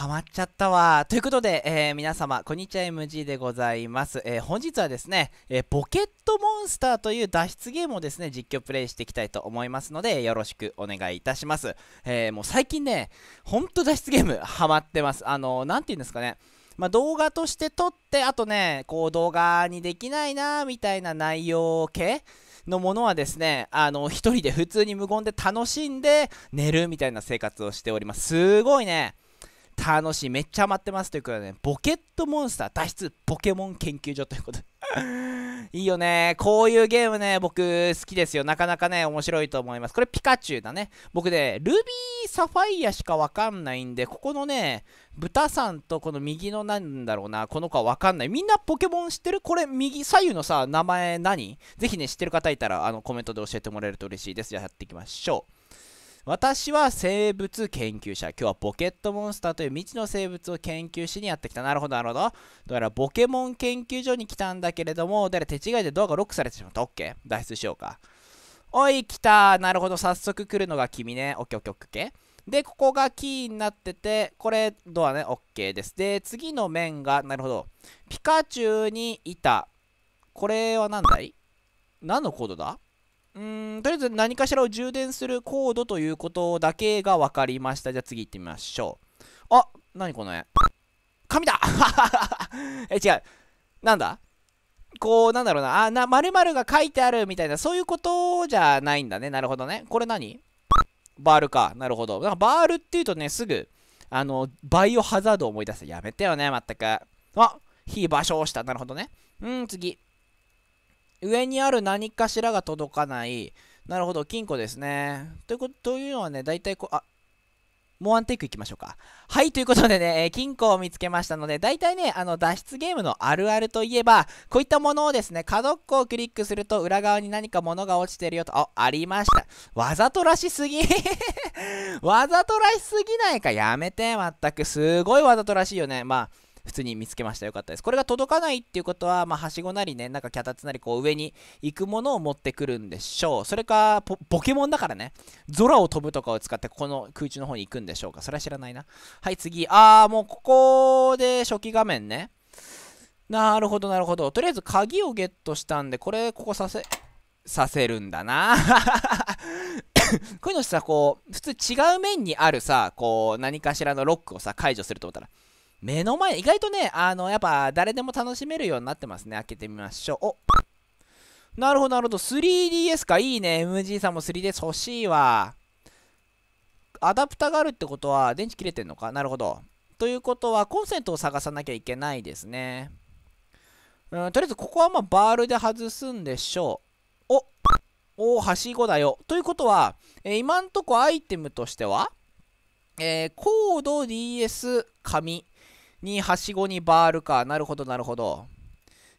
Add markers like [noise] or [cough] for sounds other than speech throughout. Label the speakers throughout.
Speaker 1: ハマっちゃったわ。ということで、えー、皆様、こんにちは MG でございます。えー、本日はですね、えー、ケットモンスターという脱出ゲームをですね、実況プレイしていきたいと思いますので、よろしくお願いいたします。えもう最近ね、ほんと脱出ゲームハマってます。あの何て言うんですかね。まあ、動画として撮って、あとね、こう動画にできないな、みたいな内容系のものはですね、あの、一人で普通に無言で楽しんで寝るみたいな生活をしております。すごいね。楽しいめっちゃ待ってますということでねポケットモンスター脱出ポケモン研究所ということで [laughs] いいよねこういうゲームね僕好きですよなかなかね面白いと思いますこれピカチュウだね僕ねルビーサファイアしかわかんないんでここのね豚さんとこの右のなんだろうなこの子はわかんないみんなポケモン知ってるこれ右左右のさ名前何ぜひね知ってる方いたらあのコメントで教えてもらえると嬉しいですじゃあやっていきましょう私は生物研究者。今日はボケットモンスターという未知の生物を研究しにやってきた。なるほど、なるほど。だからボケモン研究所に来たんだけれども、だから手違いでドアがロックされてしまった。OK? 脱出しようか。おい、来た。なるほど、早速来るのが君ね。OK、OK、OK。で、ここがキーになってて、これ、ドアね、OK です。で、次の面が、なるほど。ピカチュウにいた。これは何だい何のコードだうんとりあえず何かしらを充電するコードということだけが分かりましたじゃあ次行ってみましょうあ何この絵紙だ [laughs] え違うなんだこうなんだろうなあな〇〇が書いてあるみたいなそういうことじゃないんだねなるほどねこれ何バールかなるほどなんかバールっていうとねすぐあのバイオハザードを思い出すやめてよねまったくあ非場所をしたなるほどねうん次上にある何かしらが届かない。なるほど、金庫ですね。ということ、というのはね、大体こう、あ、もうワンテイクいきましょうか。はい、ということでね、えー、金庫を見つけましたので、大体ね、あの、脱出ゲームのあるあるといえば、こういったものをですね、角っこをクリックすると、裏側に何か物が落ちてるよと、あ、ありました。わざとらしすぎ [laughs] わざとらしすぎないか、やめて、まったく。すごいわざとらしいよね。まあ、普通に見つけました。よかったです。これが届かないっていうことは、まあ、はしごなりね、なんか脚立なり、こう、上に行くものを持ってくるんでしょう。それか、ポケモンだからね、空を飛ぶとかを使って、ここの空中の方に行くんでしょうか。それは知らないな。はい、次。あー、もうここで初期画面ね。なるほど、なるほど。とりあえず鍵をゲットしたんで、これ、ここさせ、させるんだな。[laughs] こういうのさ、こう、普通違う面にあるさ、こう、何かしらのロックをさ、解除すると思ったら、目の前、意外とね、あの、やっぱ誰でも楽しめるようになってますね。開けてみましょう。おなるほど、なるほど。3DS か。いいね。MG さんも 3DS 欲しいわ。アダプタがあるってことは、電池切れてんのかなるほど。ということは、コンセントを探さなきゃいけないですね。うん、とりあえず、ここはまあ、バールで外すんでしょう。おおお、はしごだよ。ということは、えー、今んとこアイテムとしては、えー、コード、DS、紙。に、はしごにバールか。なるほど、なるほど。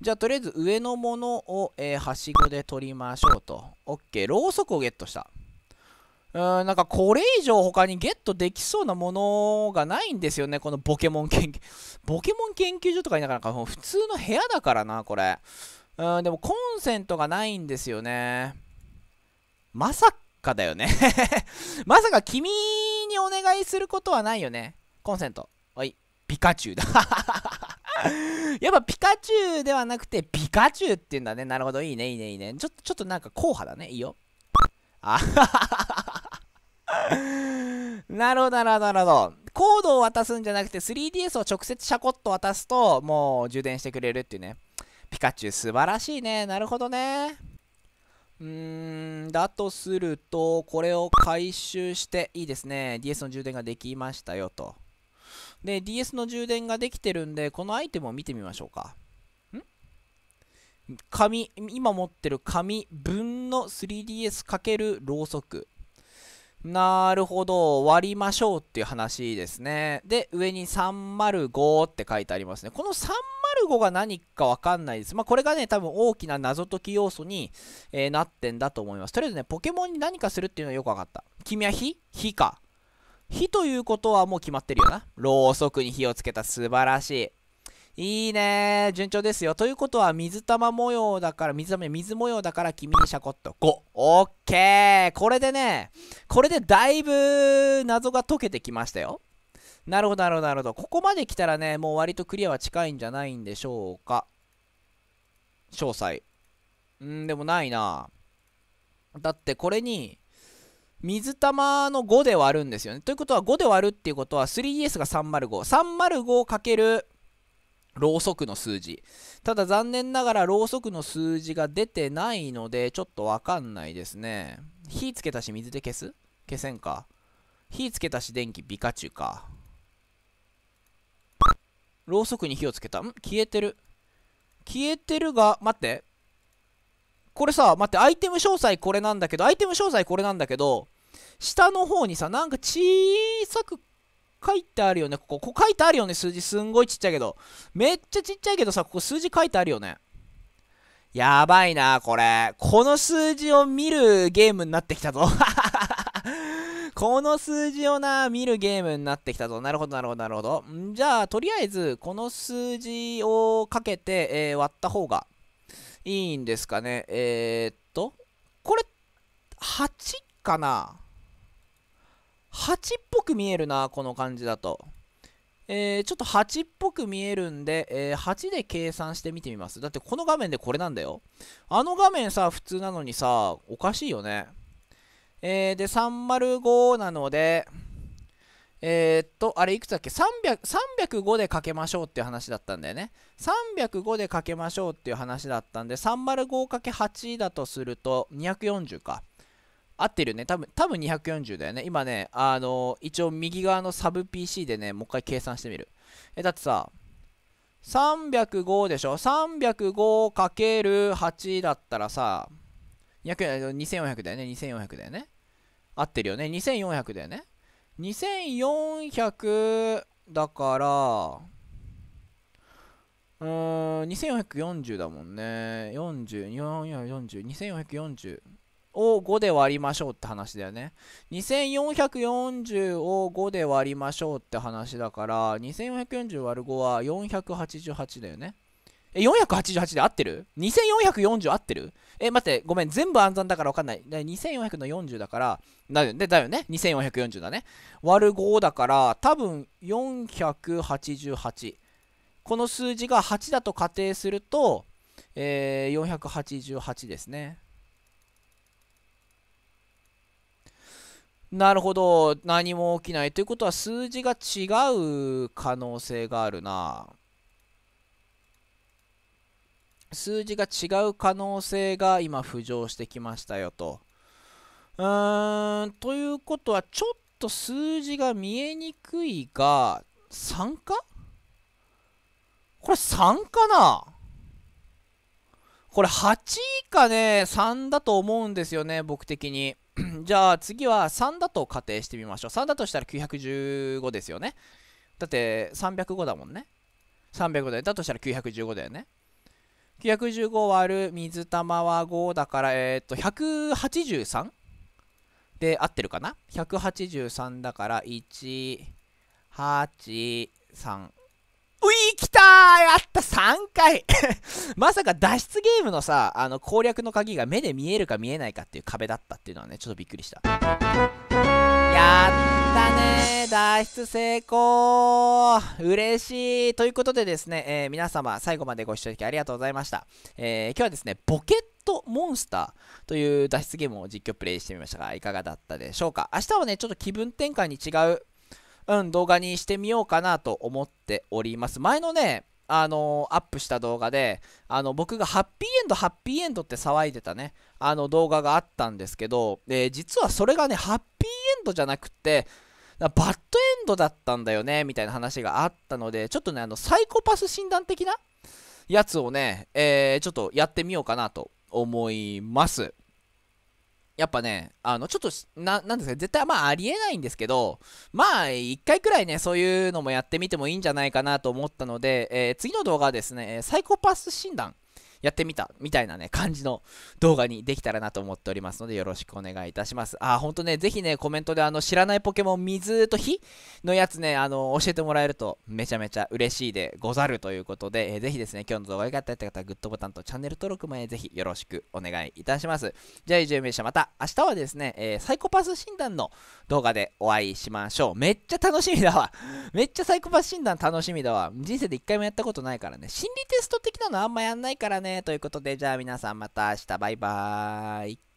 Speaker 1: じゃあ、とりあえず上のものを、えー、はしごで取りましょうと。OK。ろうそくをゲットした。うーん、なんかこれ以上他にゲットできそうなものがないんですよね。このポケモン研究。[laughs] ポケモン研究所とかにながら、普通の部屋だからな、これ。うん、でもコンセントがないんですよね。まさかだよね [laughs] まさか君にお願いすることはないよね。コンセント。はい。ピカチュウだ [laughs] やっぱピカチュウではなくてピカチュウって言うんだね。なるほど。いいね、いいね、いいね。ちょっと、ちょっとなんか硬派だね。いいよ。あなるほど、なるほど、なるほど。コードを渡すんじゃなくて 3DS を直接シャコッと渡すともう充電してくれるっていうね。ピカチュウ素晴らしいね。なるほどね。うーん、だとすると、これを回収していいですね。DS の充電ができましたよと。で、DS の充電ができてるんで、このアイテムを見てみましょうか。ん紙、今持ってる紙分の 3DS× かけるろうそく。なるほど。割りましょうっていう話ですね。で、上に305って書いてありますね。この305が何かわかんないです。まあ、これがね、多分大きな謎解き要素に、えー、なってんだと思います。とりあえずね、ポケモンに何かするっていうのはよくわかった。君は火火か。火ということはもう決まってるよな。ろうそくに火をつけた素晴らしい。いいね順調ですよ。ということは水玉模様だから、水玉、水模様だから君にシャコッと5。オッケーこれでね、これでだいぶ謎が解けてきましたよ。なるほど、なるほど、なるほど。ここまで来たらね、もう割とクリアは近いんじゃないんでしょうか。詳細。うん、でもないなだってこれに、水玉の5で割るんですよね。ということは5で割るっていうことは 3DS が305。305かけるろうそくの数字。ただ残念ながらろうそくの数字が出てないので、ちょっとわかんないですね。火つけたし水で消す消せんか。火つけたし電気ビカチュウか。ろうそくに火をつけた。ん消えてる。消えてるが、待って。これさ、待って、アイテム詳細これなんだけど、アイテム詳細これなんだけど、下の方にさ、なんか小さく書いてあるよね、ここ。ここ書いてあるよね、数字。すんごいちっちゃいけど。めっちゃちっちゃいけどさ、ここ数字書いてあるよね。やばいな、これ。この数字を見るゲームになってきたぞ。[laughs] この数字をな、見るゲームになってきたぞ。なるほど、なるほど、なるほど。んじゃあ、とりあえず、この数字をかけて、えー、割った方がいいんですかね。えー、っと、これ、8かな8っぽく見えるな、この感じだと。えー、ちょっと8っぽく見えるんで、えー、8で計算して見てみます。だってこの画面でこれなんだよ。あの画面さ、普通なのにさ、おかしいよね。えー、で、305なので、えー、っと、あれいくつだっけ ?300、305でかけましょうっていう話だったんだよね。305でかけましょうっていう話だったんで、305×8 だとすると240か。合ってるね多分多分240だよね今ねあの一応右側のサブ PC でねもう一回計算してみるえだってさ305でしょ 305×8 だったらさ2400だよね2400だよね合ってるよね2400だよね2400だからうーん2440だもんね40 2440 2440を5で割りましょうって話だよね。2440を5で割りましょうって話だから、2440割る5は488だよね。え、488で合ってる ?2440 合ってるえ、待って、ごめん、全部暗算だから分かんない。2400の40だから、だよね、だよね、2440だね。割る5だから、多分488。この数字が8だと仮定すると、えー、488ですね。なるほど。何も起きない。ということは、数字が違う可能性があるな。数字が違う可能性が今浮上してきましたよと。うーん、ということは、ちょっと数字が見えにくいが、3かこれ3かなこれ8以下ね、3だと思うんですよね、僕的に。[clears throat] じゃあ次は3だと仮定してみましょう。3だとしたら915ですよね。だって305だもんね。305だとしたら915だよね。915割る水玉は5だから、えー、っと、183? で合ってるかな ?183 だから、1、8、3。うい来たやった !3 回 [laughs] まさか脱出ゲームのさ、あの攻略の鍵が目で見えるか見えないかっていう壁だったっていうのはね、ちょっとびっくりした。やったね脱出成功嬉しいということでですね、えー、皆様最後までご視聴いただきありがとうございました。えー、今日はですね、ボケットモンスターという脱出ゲームを実況プレイしてみましたが、いかがだったでしょうか明日はね、ちょっと気分転換に違ううん、動画にしてみようかなと思っております。前のね、あのー、アップした動画で、あの、僕がハッピーエンド、ハッピーエンドって騒いでたね、あの動画があったんですけど、えー、実はそれがね、ハッピーエンドじゃなくて、バッドエンドだったんだよね、みたいな話があったので、ちょっとね、あの、サイコパス診断的なやつをね、えー、ちょっとやってみようかなと思います。やっぱね、あの、ちょっと、な、なんですか、絶対まあありえないんですけど、まあ、一回くらいね、そういうのもやってみてもいいんじゃないかなと思ったので、えー、次の動画はですね、サイコパス診断やってみたみたいなね、感じの動画にできたらなと思っておりますので、よろしくお願いいたします。あ、ほんとね、ぜひね、コメントであの、知らないポケモン水と火のやつね、あの、教えてもらえるとめちゃめちゃ嬉しいでござるということで、えー、ぜひですね、今日の動画が良かったって方はグッドボタンとチャンネル登録もぜひよろしくお願いいたします。じゃあ、以上でした。また明日はですね、えー、サイコパス診断の動画でお会いしましょう。めっちゃ楽しみだわ。[laughs] めっちゃサイコパス診断楽しみだわ。人生で一回もやったことないからね。心理テスト的なのあんまやんないからね。ということで、じゃあ皆さんまた明日、バイバーイ。